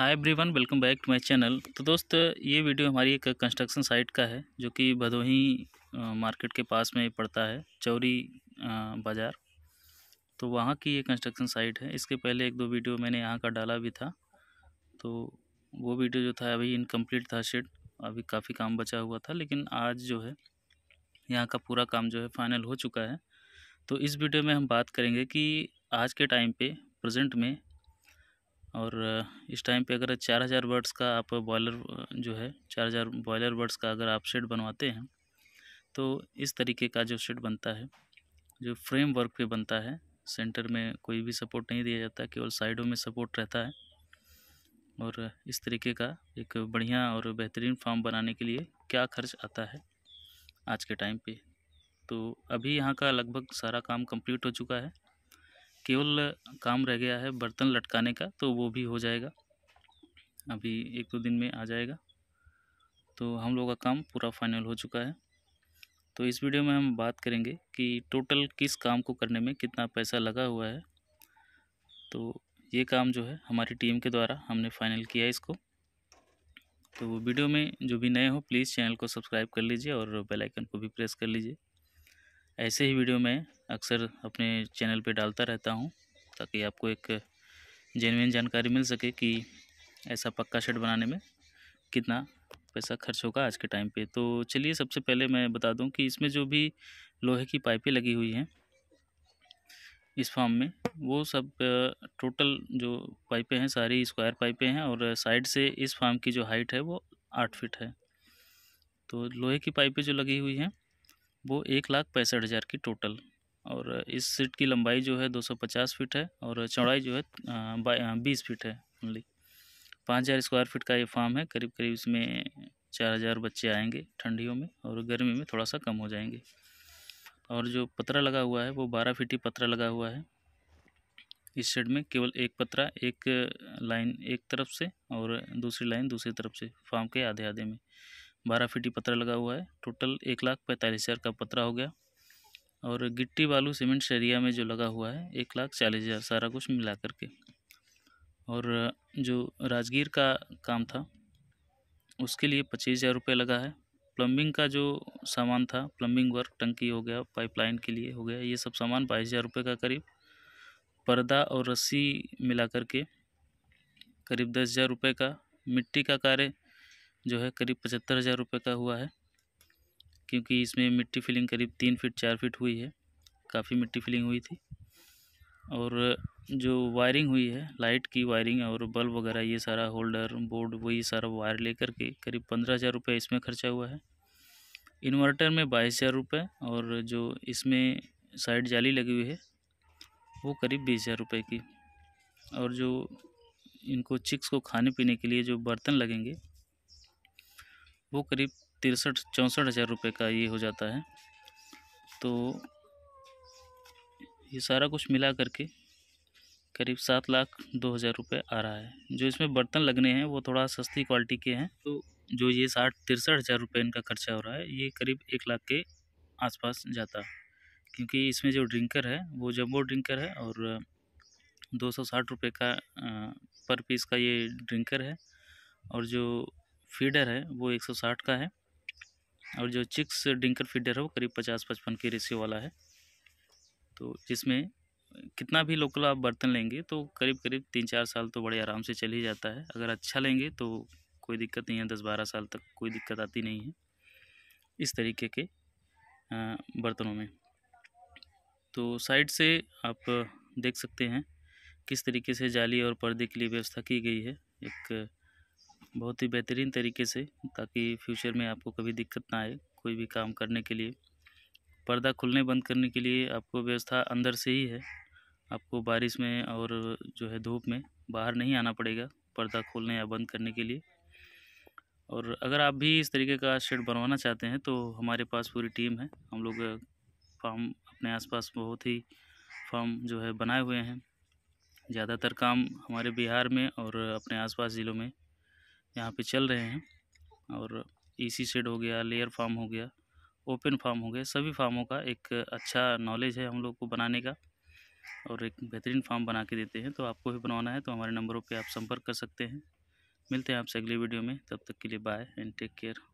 hi everyone welcome back to my channel तो दोस्त ये वीडियो हमारी एक कंस्ट्रक्शन साइट का है जो कि भदोही मार्केट के पास में पड़ता है चौरी बाज़ार तो वहाँ की ये कंस्ट्रक्शन साइट है इसके पहले एक दो वीडियो मैंने यहाँ का डाला भी था तो वो वीडियो जो था अभी इनकम्प्लीट था शेड अभी काफ़ी काम बचा हुआ था लेकिन आज जो है यहाँ का पूरा काम जो है फाइनल हो चुका है तो इस वीडियो में हम बात करेंगे कि आज के टाइम पर प्रजेंट में और इस टाइम पे अगर चार हज़ार बर्ड्स का आप बॉयलर जो है चार हज़ार बॉयलर बर्ड्स का अगर आप शेड बनवाते हैं तो इस तरीके का जो शेड बनता है जो फ्रेम वर्क पे बनता है सेंटर में कोई भी सपोर्ट नहीं दिया जाता केवल साइडों में सपोर्ट रहता है और इस तरीके का एक बढ़िया और बेहतरीन फार्म बनाने के लिए क्या खर्च आता है आज के टाइम पे तो अभी यहाँ का लगभग सारा काम कंप्लीट हो चुका है केवल काम रह गया है बर्तन लटकाने का तो वो भी हो जाएगा अभी एक दो दिन में आ जाएगा तो हम लोग का काम पूरा फाइनल हो चुका है तो इस वीडियो में हम बात करेंगे कि टोटल किस काम को करने में कितना पैसा लगा हुआ है तो ये काम जो है हमारी टीम के द्वारा हमने फाइनल किया है इसको तो वीडियो में जो भी नए हो प्लीज़ चैनल को सब्सक्राइब कर लीजिए और बेल आइकन को भी प्रेस कर लीजिए ऐसे ही वीडियो में अक्सर अपने चैनल पे डालता रहता हूँ ताकि आपको एक जेनविन जानकारी मिल सके कि ऐसा पक्का शेड बनाने में कितना पैसा खर्च होगा आज के टाइम पे तो चलिए सबसे पहले मैं बता दूँ कि इसमें जो भी लोहे की पाइपें लगी हुई हैं इस फार्म में वो सब टोटल जो पाइपें हैं सारी स्क्वायर पाइपें हैं और साइड से इस फार्म की जो हाइट है वो आठ फिट है तो लोहे की पाइपें जो लगी हुई हैं वो एक लाख पैंसठ हज़ार की टोटल और इस सीट की लंबाई जो है 250 फीट है और चौड़ाई जो है बीस फीट है ओनली पाँच हज़ार स्क्वायर फीट का ये फार्म है करीब करीब इसमें चार हज़ार बच्चे आएंगे ठंडियों में और गर्मी में थोड़ा सा कम हो जाएंगे और जो पतरा लगा हुआ है वो बारह फीट ही पतरा लगा हुआ है इस शेड में केवल एक पतरा एक लाइन एक तरफ से और दूसरी लाइन दूसरी तरफ से फार्म के आधे आधे में बारह फीट ही पतरा लगा हुआ है टोटल एक लाख पैंतालीस हज़ार का पतरा हो गया और गिट्टी बालू सीमेंट एरिया में जो लगा हुआ है एक लाख चालीस हज़ार सारा कुछ मिला करके और जो राजगीर का काम था उसके लिए पच्चीस हज़ार रुपये लगा है प्लम्बिंग का जो सामान था प्लम्बिंग वर्क टंकी हो गया पाइपलाइन के लिए हो गया ये सब सामान बाईस हज़ार रुपये का करीब पर्दा और रस्सी मिला करके करीब दस हज़ार रुपये का मिट्टी का कार्य जो है करीब पचहत्तर हज़ार रुपये का हुआ है क्योंकि इसमें मिट्टी फिलिंग करीब तीन फीट चार फीट हुई है काफ़ी मिट्टी फिलिंग हुई थी और जो वायरिंग हुई है लाइट की वायरिंग और बल्ब वगैरह ये सारा होल्डर बोर्ड वही सारा वायर लेकर के करीब पंद्रह हज़ार रुपये इसमें खर्चा हुआ है इन्वर्टर में बाईस हज़ार रुपये और जो इसमें साइड जाली लगी हुई है वो करीब बीस हज़ार रुपये की और जो इनको चिक्स को खाने पीने के लिए जो बर्तन लगेंगे वो करीब तिरसठ चौंसठ हज़ार रुपये का ये हो जाता है तो ये सारा कुछ मिला करके करीब सात लाख दो हज़ार रुपये आ रहा है जो इसमें बर्तन लगने हैं वो थोड़ा सस्ती क्वालिटी के हैं तो जो ये साठ तिरसठ हज़ार रुपये इनका खर्चा हो रहा है ये करीब एक लाख के आसपास जाता है क्योंकि इसमें जो ड्रिंकर है वो जम्बो ड्रिंकर है और दो सौ साठ रुपये का पर पीस का ये ड्रिंकर है और जो फीडर है वो एक सौ साठ का है और जो चिक्स डिंकर फीडर है वो करीब पचास पचपन के रेशियो वाला है तो जिसमें कितना भी लोकल आप बर्तन लेंगे तो करीब करीब तीन चार साल तो बड़े आराम से चल ही जाता है अगर अच्छा लेंगे तो कोई दिक्कत नहीं है दस बारह साल तक कोई दिक्कत आती नहीं है इस तरीके के बर्तनों में तो साइड से आप देख सकते हैं किस तरीके से जाली और पर्दे के लिए व्यवस्था की गई है एक बहुत ही बेहतरीन तरीके से ताकि फ्यूचर में आपको कभी दिक्कत ना आए कोई भी काम करने के लिए पर्दा खुलने बंद करने के लिए आपको व्यवस्था अंदर से ही है आपको बारिश में और जो है धूप में बाहर नहीं आना पड़ेगा पर्दा खोलने या बंद करने के लिए और अगर आप भी इस तरीके का शेड बनवाना चाहते हैं तो हमारे पास पूरी टीम है हम लोग फार्म अपने आसपास बहुत ही फार्म जो है बनाए हुए हैं ज़्यादातर काम हमारे बिहार में और अपने आसपास ज़िलों में यहाँ पे चल रहे हैं और ईसी e सेड हो गया लेयर फार्म हो गया ओपन फार्म हो गया सभी फार्मों का एक अच्छा नॉलेज है हम लोग को बनाने का और एक बेहतरीन फार्म बना के देते हैं तो आपको भी बनवाना है तो हमारे नंबरों पर आप संपर्क कर सकते हैं मिलते हैं आपसे अगली वीडियो में तब तक के लिए बाय एंड टेक केयर